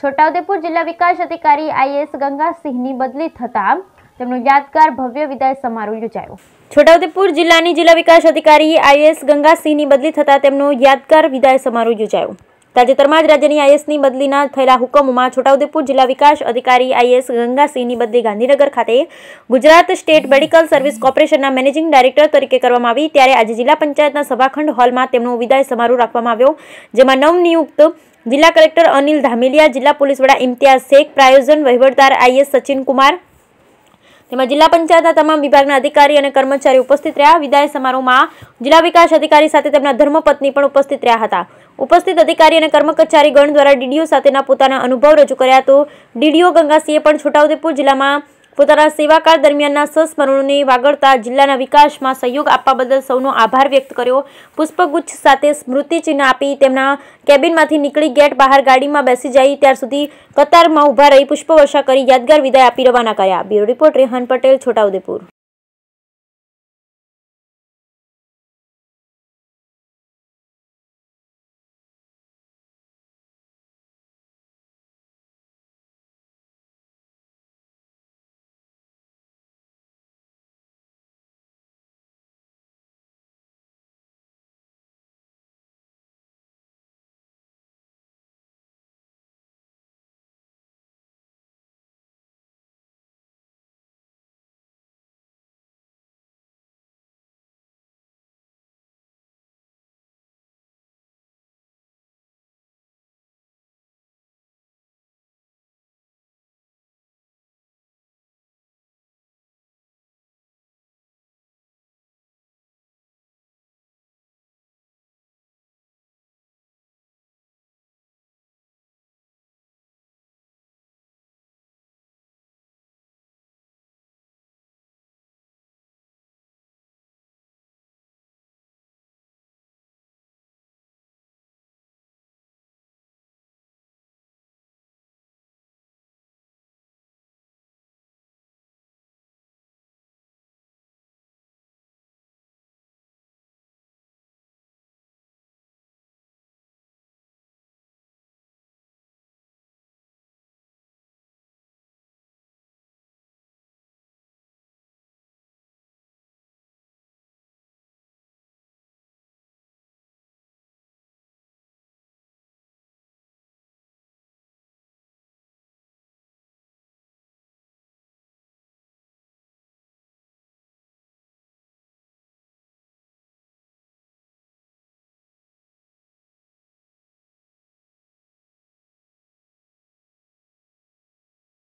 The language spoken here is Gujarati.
છોટાઉદેપુર જિલ્લા વિકાસ અધિકારી આઈએસ ગંગાસિંહની બદલી થતાં તેમનો યાદગાર ભવ્ય વિદાય સમારોહ યોજાયો છોટાઉદેપુર જિલ્લાની જિલ્લા વિકાસ અધિકારી આઈએસ ગંગાસિંહની બદલી થતાં તેમનો યાદગાર વિદાય સમારોહ યોજાયો તાજેતરમાં જ રાજ્યની આઈએસની બદલીના થયેલા હુકમમાં છોટાઉદેપુર જિલ્લા વિકાસ અધિકારી આઈએસ ગંગાસિંહની બદલી ગાંધીનગર ખાતે ગુજરાત સ્ટેટ મેડિકલ સર્વિસ કોર્પોરેશનના મેનેજિંગ ડાયરેક્ટર તરીકે કરવામાં આવી ત્યારે આજે જિલ્લા પંચાયતના સભાખંડ હોલમાં તેમનો વિદાય સમારોહ રાખવામાં આવ્યો જેમાં નવનિયુક્ત જિલ્લા કલેક્ટર અનિલ ધામેલિયા જિલ્લા પોલીસ વડા ઇમ્તિયાઝ શેખ પ્રાયોજન વહીવટદાર આઈએસ સચિનકુમાર તેમાં જિલ્લા પંચાયતના તમામ વિભાગના અધિકારી અને કર્મચારી ઉપસ્થિત રહ્યા વિદાય સમારોહમાં જિલ્લા વિકાસ અધિકારી સાથે તેમના ધર્મપત્ની પણ ઉપસ્થિત રહ્યા હતા ઉપસ્થિત અધિકારી અને કર્મચારીગણ દ્વારા ડીડીઓ સાથેના પોતાના અનુભવ રજૂ કર્યા તો ડીડીઓ ગંગાસિંહે પણ છોટાઉદેપુર જિલ્લામાં પોતાના સેવાકાળ દરમિયાનના સંસ્મરણોને વાગડતા જિલ્લાના વિકાસમાં સહયોગ આપવા બદલ સૌનો આભાર વ્યક્ત કર્યો પુષ્પગુચ્છ સાથે સ્મૃતિચિહ્ન આપી તેમના કેબિનમાંથી નીકળી ગેટ બહાર ગાડીમાં બેસી જાય ત્યાર સુધી કતારમાં ઊભા રહી પુષ્પવર્ષા કરી યાદગાર વિદાય આપી રવાના કર્યા બ્યુરો રિપોર્ટ રેહન પટેલ છોટાઉદેપુર